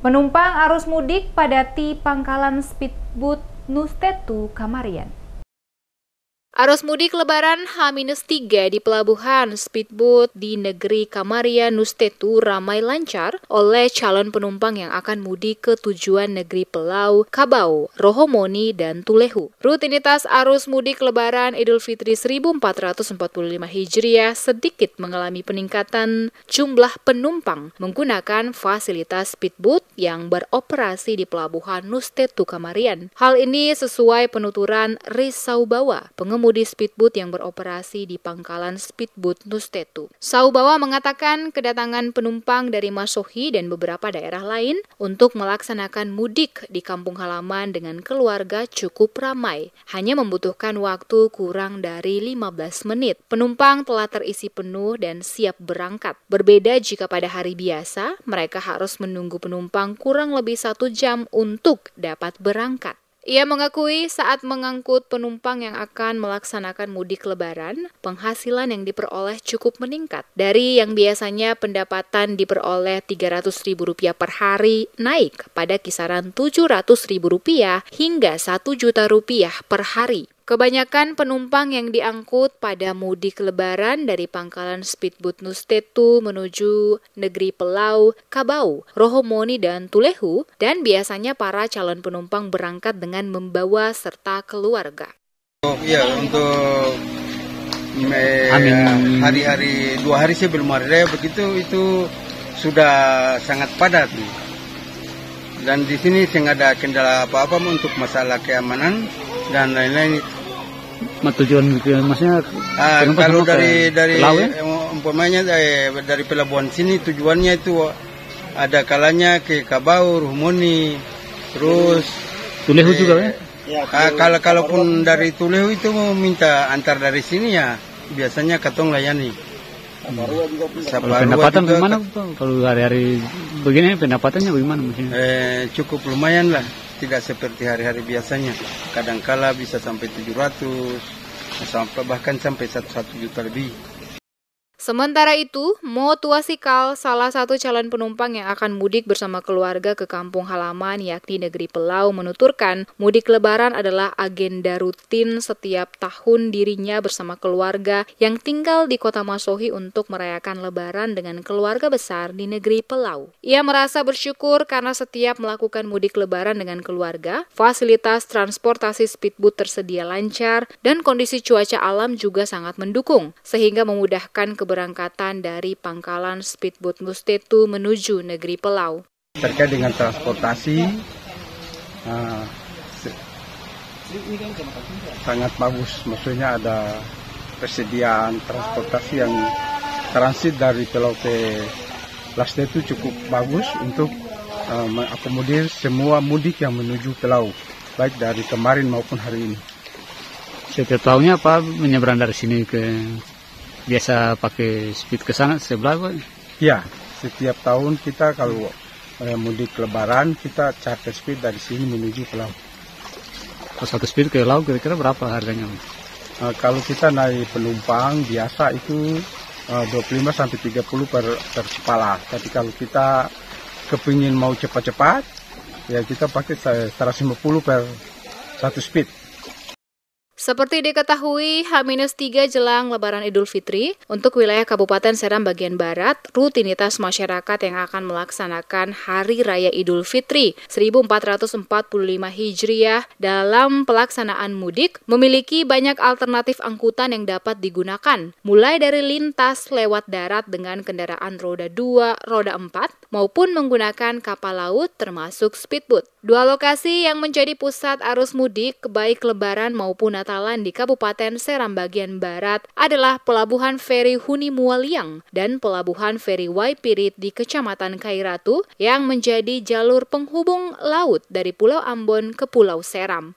menumpang arus mudik padati pangkalan speedboat Nustetu Kamarian. Arus mudik lebaran H-3 di pelabuhan speedboat di negeri Kamaria Nustetu ramai lancar oleh calon penumpang yang akan mudik ke tujuan negeri Pelau, Kabau, Rohomoni, dan Tulehu. Rutinitas arus mudik lebaran Idul Fitri 1445 Hijriah sedikit mengalami peningkatan jumlah penumpang menggunakan fasilitas speedboat yang beroperasi di pelabuhan Nustetu Kamarian. Hal ini sesuai penuturan Risaubawa, pengemudi speedboat yang beroperasi di pangkalan speedboat Nustetu. Saubawa mengatakan kedatangan penumpang dari Masohi dan beberapa daerah lain untuk melaksanakan mudik di kampung halaman dengan keluarga cukup ramai, hanya membutuhkan waktu kurang dari 15 menit. Penumpang telah terisi penuh dan siap berangkat. Berbeda jika pada hari biasa, mereka harus menunggu penumpang kurang lebih satu jam untuk dapat berangkat. Ia mengakui saat mengangkut penumpang yang akan melaksanakan mudik lebaran, penghasilan yang diperoleh cukup meningkat. Dari yang biasanya pendapatan diperoleh Rp300.000 per hari, naik pada kisaran Rp700.000 hingga Rp1 juta per hari. Kebanyakan penumpang yang diangkut pada mudik lebaran dari pangkalan speedboat Nustetu menuju negeri Pelau, Kabau, Rohomoni, dan Tulehu, dan biasanya para calon penumpang berangkat dengan membawa serta keluarga. Oh, iya, untuk hari-hari dua hari sebelum hari raya begitu itu sudah sangat padat Dan di sini tidak ada kendala apa-apa untuk masalah keamanan dan lain-lain tujuan maksudnya ah, masnya kalau dari dari ya? umpamanya dari, dari pelabuhan sini tujuannya itu ada kalanya ke Kabau Rumoni, terus Tulehu juga ya? ya ah, kalau kalaupun dari Tulehu itu mau minta antar dari sini ya biasanya katong layani. Hmm. Kalau pendapatan juga, bagaimana kalau hari-hari begini pendapatannya bagaimana Eh cukup lumayan lah tidak seperti hari-hari biasanya. Kadangkala bisa sampai 700, sampai bahkan sampai 1 juta lebih. Sementara itu, Mo Tuasikal, salah satu calon penumpang yang akan mudik bersama keluarga ke kampung halaman yakni negeri Pelau menuturkan, mudik lebaran adalah agenda rutin setiap tahun dirinya bersama keluarga yang tinggal di kota Masohi untuk merayakan lebaran dengan keluarga besar di negeri Pelau. Ia merasa bersyukur karena setiap melakukan mudik lebaran dengan keluarga, fasilitas transportasi speedboat tersedia lancar dan kondisi cuaca alam juga sangat mendukung, sehingga memudahkan ke keberangkatan dari pangkalan speedboat Mustetu menuju negeri Pelau. Terkait dengan transportasi, uh, sangat bagus. Maksudnya ada persediaan transportasi yang transit dari Pelau ke Laste cukup bagus untuk uh, mengakomodir semua mudik yang menuju Pelau baik dari kemarin maupun hari ini. Setiap tahunnya apa menyeberang dari sini ke biasa pakai speed ke sana sebelah gue. Ya, setiap tahun kita kalau eh, mudik lebaran kita charter speed dari sini menuju ke laut. Oh, satu speed ke laut kira-kira berapa harganya? Uh, kalau kita naik penumpang biasa itu eh, uh, 25 sampai 30 per, per kepala. Tapi kalau kita kepingin mau cepat-cepat ya kita pakai 150 per satu speed. Seperti diketahui, H-3 jelang Lebaran Idul Fitri, untuk wilayah Kabupaten Seram bagian Barat, rutinitas masyarakat yang akan melaksanakan Hari Raya Idul Fitri 1445 Hijriah dalam pelaksanaan mudik memiliki banyak alternatif angkutan yang dapat digunakan, mulai dari lintas lewat darat dengan kendaraan roda 2, roda 4, maupun menggunakan kapal laut termasuk speedboat. Dua lokasi yang menjadi pusat arus mudik, baik Lebaran maupun Natal Bangkalan di Kabupaten Seram bagian Barat adalah Pelabuhan Feri Huni Mualiang dan Pelabuhan Feri Waipirit di Kecamatan Kairatu yang menjadi jalur penghubung laut dari Pulau Ambon ke Pulau Seram.